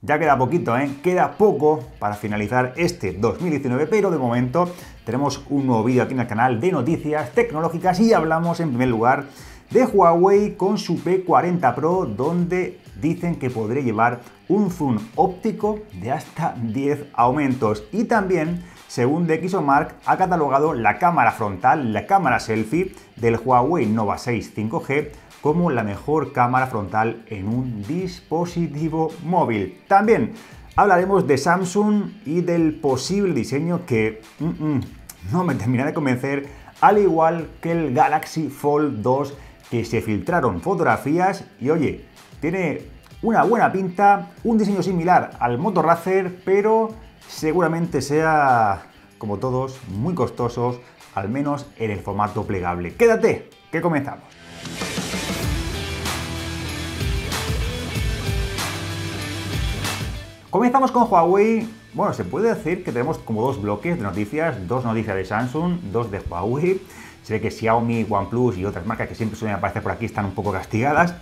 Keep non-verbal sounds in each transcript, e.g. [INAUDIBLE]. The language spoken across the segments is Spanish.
Ya queda poquito, ¿eh? queda poco para finalizar este 2019, pero de momento tenemos un nuevo vídeo aquí en el canal de noticias tecnológicas y hablamos en primer lugar de Huawei con su P40 Pro, donde dicen que podría llevar un zoom óptico de hasta 10 aumentos. Y también, según Dxomark, ha catalogado la cámara frontal, la cámara selfie del Huawei Nova 6 5G como la mejor cámara frontal en un dispositivo móvil. También hablaremos de Samsung y del posible diseño que mm, mm, no me [LAUGHS] termina de convencer, al igual que el Galaxy Fold 2 que se filtraron fotografías y oye, tiene una buena pinta, un diseño similar al Moto Racer, pero seguramente sea, como todos, muy costosos, al menos en el formato plegable. Quédate, que comenzamos. Comenzamos con Huawei. Bueno, se puede decir que tenemos como dos bloques de noticias, dos noticias de Samsung, dos de Huawei. Se ve que Xiaomi, OnePlus y otras marcas que siempre suelen aparecer por aquí están un poco castigadas.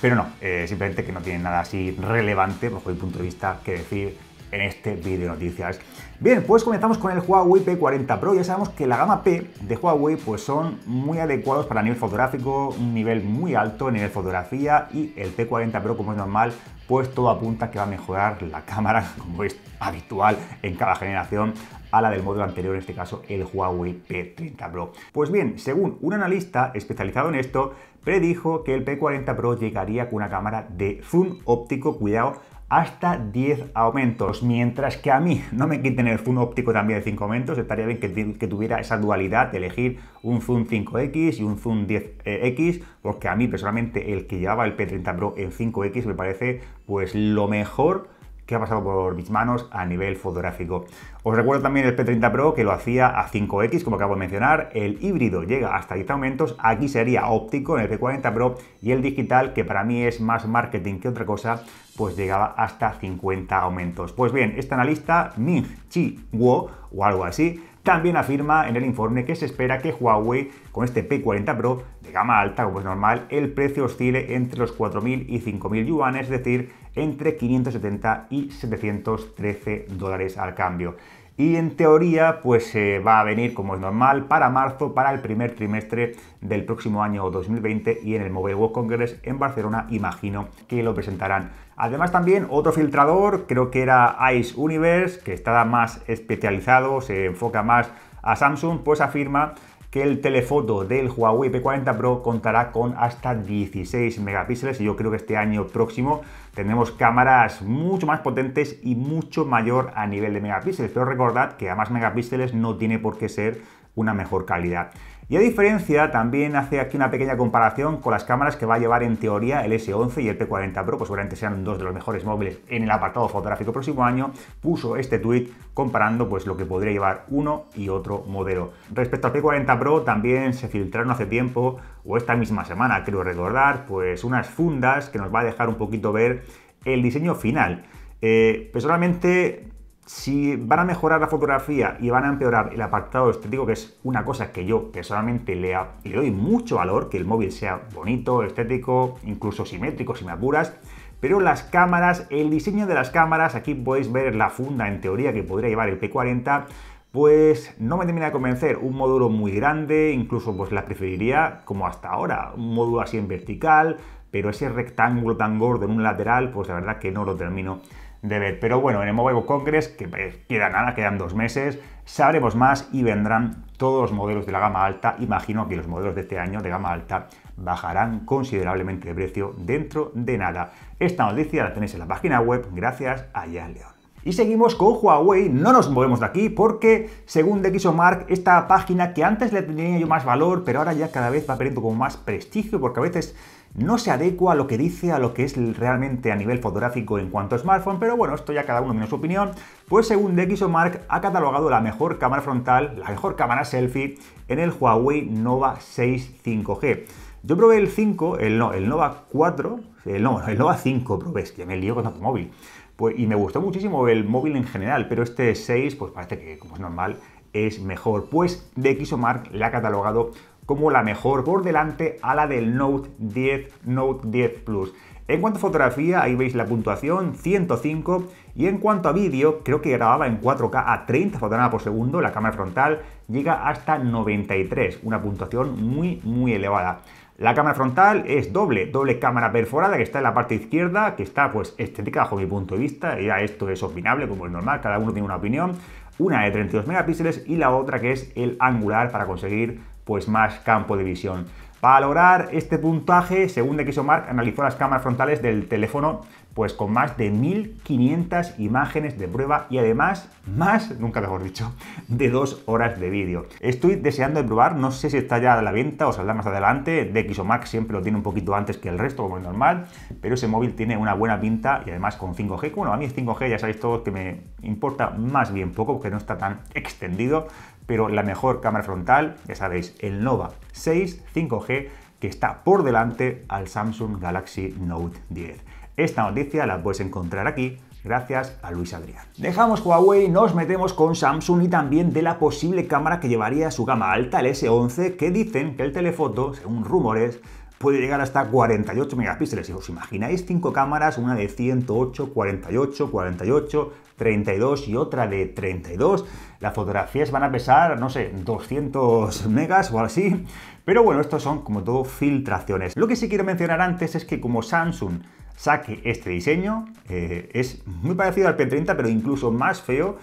Pero no, eh, simplemente que no tienen nada así relevante bajo mi punto de vista que decir en este vídeo noticias. Bien, pues comenzamos con el Huawei P40 Pro. Ya sabemos que la gama P de Huawei pues son muy adecuados para nivel fotográfico, un nivel muy alto en nivel fotografía y el P40 Pro, como es normal, pues todo apunta que va a mejorar la [LAUGHS] cámara, como es habitual en cada generación, a la del módulo anterior, en este caso el Huawei P30 Pro. Pues bien, según un analista especializado en esto, predijo que el P40 Pro llegaría con una cámara de zoom óptico, cuidado, hasta 10 aumentos, mientras que a mí no me quiten el zoom óptico también de 5 aumentos, estaría bien que, tuviera esa dualidad de elegir un zoom 5X y un zoom 10X, porque a mí personalmente el que llevaba el P30 Pro en 5X me parece pues lo mejor que ha pasado por mis manos a nivel fotográfico. Os recuerdo también el P30 Pro que lo hacía a 5X, como acabo de mencionar, el híbrido llega hasta 10 aumentos, aquí sería óptico en el P40 Pro y el digital, que para mí es más marketing que otra cosa, pues llegaba hasta 50 aumentos. Pues bien, esta analista Ming Chi Guo, o algo así, también afirma en el informe que se espera que Huawei, con este P40 Pro de gama alta, como es normal, el precio oscile entre los 4.000 y 5.000 yuanes, es decir, entre 570 y 713 dólares al cambio. Y en teoría, pues se eh, va a venir, como es normal, para marzo, para el primer trimestre del próximo año 2020 y en el Mobile World Congress en Barcelona, imagino que lo presentarán. Además también otro filtrador, creo que era Ice Universe, que está más especializado, se enfoca más a Samsung, pues afirma que el telefoto del Huawei P40 Pro contará con hasta 16 megapíxeles y yo creo que este año próximo tendremos cámaras mucho más potentes y mucho mayor a nivel de megapíxeles, pero recordad que a más megapíxeles no tiene por qué ser una mejor calidad. Y a diferencia, también hace aquí una pequeña comparación con las cámaras que va a llevar en teoría el S11 y el P40 Pro, pues seguramente sean dos de los mejores móviles en el apartado fotográfico próximo año, puso este tweet comparando pues lo que podría llevar uno y otro modelo. Respecto al P40 Pro, también se filtraron hace tiempo, o esta misma semana, creo recordar, pues unas fundas que nos va a dejar un poquito ver el diseño final. Eh, personalmente si van a mejorar la fotografía y van a empeorar el apartado estético, que es una cosa que yo personalmente le, doy mucho valor, que el móvil sea bonito, estético, incluso simétrico si me apuras, pero las cámaras, el diseño de las cámaras, aquí podéis ver la funda en teoría que podría llevar el P40, pues no me termina de convencer. Un módulo muy grande, incluso pues la preferiría como hasta ahora, un módulo así en vertical, pero ese rectángulo tan gordo en un lateral, pues la verdad que no lo termino de ver. Pero bueno, en el Mobile Congress, que eh, queda nada, quedan dos meses, sabremos más y vendrán todos los modelos de la gama alta. Imagino que los modelos de este año de gama alta bajarán considerablemente de precio dentro de nada. Esta noticia la tenéis en la página web gracias a Jan León. Y seguimos con Huawei, no nos movemos de aquí porque, según DxOMark, esta página que antes le tenía yo más valor, pero ahora ya cada vez va perdiendo como más prestigio porque a veces no se adecua a lo que dice, a lo que es realmente a nivel fotográfico en cuanto a smartphone, pero bueno, esto ya cada uno tiene su opinión, pues según DxOMark ha catalogado la mejor cámara frontal, la mejor cámara selfie en el Huawei Nova 6 5G. Yo probé el 5, el no, el Nova 4, el, no, el Nova 5 probé, es que me lío con el móvil. Pues, y me gustó muchísimo el móvil en general, pero este 6, pues parece que, como es normal, es mejor. Pues DxOMark le ha catalogado como la mejor por delante a la del Note 10, Note 10 Plus. En cuanto a fotografía, ahí veis la puntuación, 105. Y en cuanto a vídeo, creo que grababa en 4K a 30 fotogramas por segundo, la cámara frontal llega hasta 93, una puntuación muy, muy elevada. La cámara frontal es doble, doble cámara perforada que está en la parte izquierda, que está pues estética bajo mi punto de vista, ya esto es opinable como es normal, cada uno tiene una opinión, una de 32 megapíxeles y la otra que es el angular para conseguir pues más campo de visión. Para lograr este puntaje, según Dxomark, analizó las cámaras frontales del teléfono pues con más de 1500 imágenes de prueba y además más, nunca mejor dicho, de dos horas de vídeo. Estoy deseando de probar, no sé si está ya a la venta o saldrá más adelante, Dxomark siempre lo tiene un poquito antes que el resto, como es normal, pero ese móvil tiene una buena pinta y además con 5G, bueno, a mí es 5G, ya sabéis todos que me importa más bien poco, porque no está tan [LAUGHS] extendido, pero la mejor cámara frontal, ya sabéis, el Nova 6 5G, que está por delante al Samsung Galaxy Note 10. Esta noticia la puedes encontrar aquí gracias a Luis Adrián. Dejamos Huawei, nos metemos con Samsung y también de la posible cámara que llevaría su gama alta, el S11, que dicen que el telefoto, según rumores, puede llegar hasta 48 megapíxeles. ¿Os imagináis cinco cámaras, una de 108, 48, 48, 32 y otra de 32? Las fotografías van a pesar, no sé, 200 megas o así. Pero bueno, estos son como todo filtraciones. Lo que sí quiero mencionar antes es que como Samsung saque este diseño, eh, es muy parecido al P30 pero incluso más feo,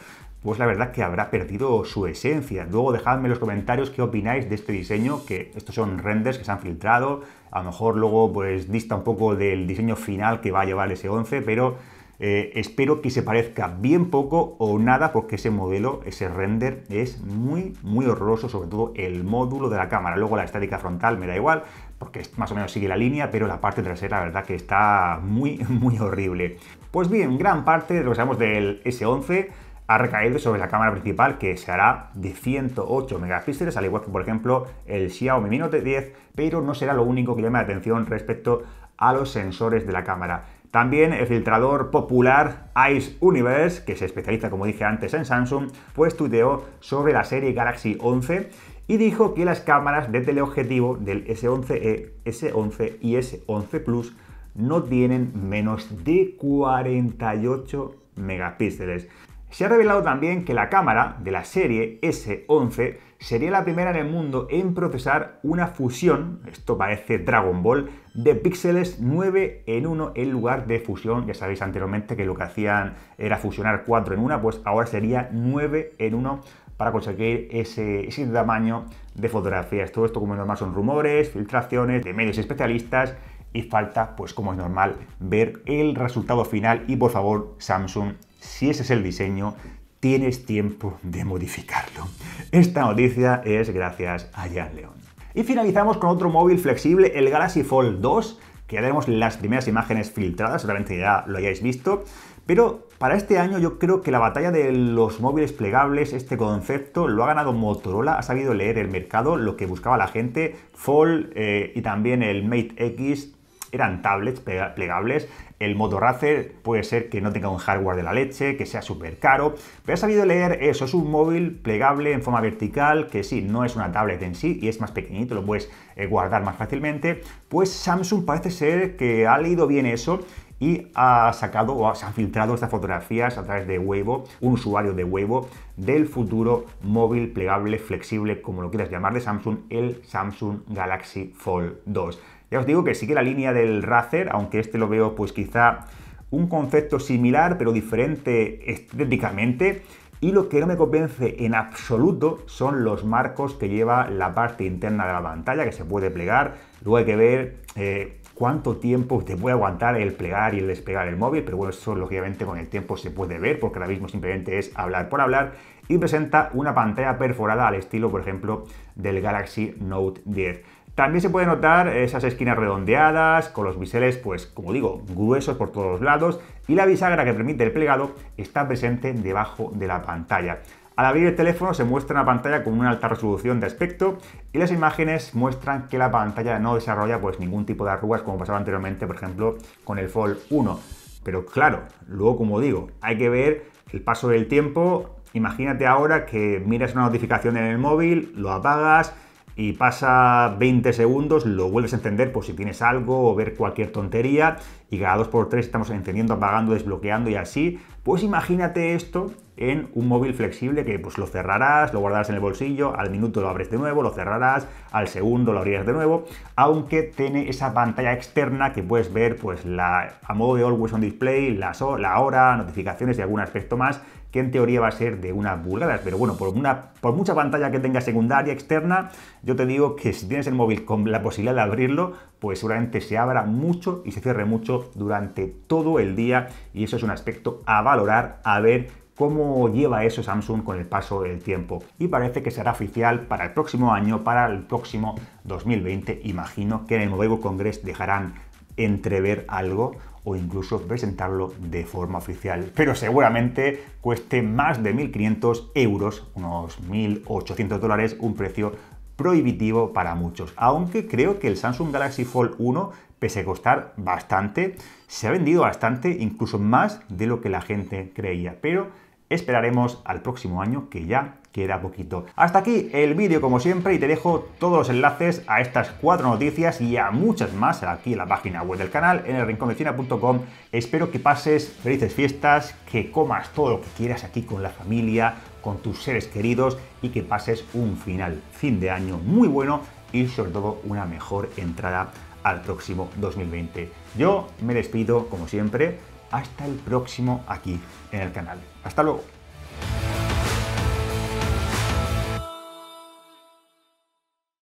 pues la verdad que habrá perdido su esencia. Luego dejadme en los comentarios qué opináis de este diseño, que estos son renders que se han filtrado, a lo mejor luego pues dista un poco del diseño final que va a llevar ese 11, pero eh, espero que se parezca bien poco o nada porque ese modelo, ese render es muy, muy horroroso, sobre todo el módulo de la cámara. Luego la estática frontal me da igual porque más o menos sigue la línea, pero la parte trasera la verdad que está muy, [LAUGHS] muy horrible. Pues bien, gran parte de lo que sabemos del S11 ha recaído sobre la cámara principal que se hará de 108 megapíxeles, al igual que por ejemplo el Xiaomi Mi Note 10, pero no será lo único que llame la atención respecto a los sensores de la cámara. También el filtrador popular Ice Universe, que se especializa, como dije antes, en Samsung, pues tuiteó sobre la serie Galaxy 11 y dijo que las cámaras de teleobjetivo del s 11 e, S11 y S11 Plus no tienen menos de 48 megapíxeles. Se ha revelado también que la cámara de la serie S11 sería la primera en el mundo en procesar una fusión, esto parece Dragon Ball, de píxeles 9 en 1 en lugar de fusión. Ya sabéis anteriormente que lo que hacían era fusionar 4 en 1, pues ahora sería 9 en 1 para conseguir ese, tamaño de fotografías. Todo esto, como es normal, son rumores, filtraciones de medios especialistas y falta, pues como es normal, ver el resultado final y por favor Samsung si ese es el diseño, tienes tiempo de modificarlo. Esta noticia es gracias a Jan León. Y finalizamos con otro móvil flexible, el Galaxy Fold 2, que ya tenemos las primeras imágenes filtradas, seguramente ya lo hayáis visto, pero para este año yo creo que la batalla de los móviles plegables, este concepto, lo ha ganado Motorola, ha sabido leer el mercado, lo que buscaba la gente, Fold eh, y también el Mate X eran tablets plegables. El racer puede ser que no tenga un hardware de la leche, que sea súper caro, pero ha sabido leer eso, es un móvil plegable en forma vertical, que sí, no es una tablet en sí y es más pequeñito, lo puedes eh, guardar más fácilmente, pues Samsung parece ser que ha leído bien eso y ha sacado o se han filtrado estas fotografías a través de huevo un usuario de huevo del futuro móvil plegable, flexible, como lo quieras llamar, de Samsung, el Samsung Galaxy Fold 2. Ya os digo que sigue la línea del Razer, aunque este lo veo pues quizá un concepto similar pero diferente estéticamente. Y lo que no me convence en absoluto son los marcos que lleva la parte interna de la pantalla, que se puede plegar. Luego hay que ver eh, cuánto tiempo te puede aguantar el plegar y el desplegar el móvil, pero bueno, eso lógicamente con el tiempo se puede ver, porque ahora mismo simplemente es hablar por hablar. Y presenta una pantalla perforada al estilo, por ejemplo, del Galaxy Note 10. También se puede notar esas esquinas redondeadas, con los biseles, pues como digo, gruesos por todos los lados, y la bisagra que permite el plegado está presente debajo de la pantalla. Al abrir el teléfono se muestra una pantalla con una alta resolución de aspecto y las imágenes muestran que la pantalla no desarrolla pues ningún tipo de arrugas como pasaba anteriormente, por ejemplo, con el Fold 1. Pero claro, luego como digo, hay que ver el paso del tiempo. Imagínate ahora que miras una notificación en el móvil, lo apagas, y pasa 20 segundos, lo vuelves a encender por si tienes algo o ver cualquier tontería y cada 2x3 estamos encendiendo, apagando, desbloqueando y así, pues imagínate esto en un móvil flexible que pues lo cerrarás, lo guardarás en el bolsillo, al minuto lo abres de nuevo, lo cerrarás, al segundo lo abrirás de nuevo, aunque tiene esa pantalla externa que puedes ver pues la, a modo de always on display, la, la hora, notificaciones y algún aspecto más que en teoría va a ser de unas pulgadas, pero bueno, por, una, por mucha pantalla que tenga secundaria externa, yo te digo que si tienes el móvil con la posibilidad de abrirlo, pues seguramente se abra mucho y se cierre mucho durante todo el día y eso es un aspecto a valorar, a ver cómo lleva eso Samsung con el paso del tiempo. Y parece que será oficial para el próximo año, para el próximo 2020. Imagino que en el nuevo Congress dejarán entrever algo o incluso presentarlo de forma oficial. Pero seguramente cueste más de 1.500 euros, unos 1.800 dólares, un precio prohibitivo para muchos. Aunque creo que el Samsung Galaxy Fold 1 pese a costar bastante, se ha vendido bastante, incluso más de lo que la gente creía. Pero esperaremos al próximo año que ya queda poquito. Hasta aquí el vídeo como siempre y te dejo todos los enlaces a estas cuatro noticias y a muchas más aquí en la página web del canal en el rincón China.com. Espero que pases felices fiestas, que comas todo lo que quieras aquí con la familia, con tus seres queridos y que pases un final, fin de año muy bueno y sobre todo una mejor entrada al próximo 2020. Yo me despido, como siempre, hasta el próximo aquí en el canal. Hasta luego.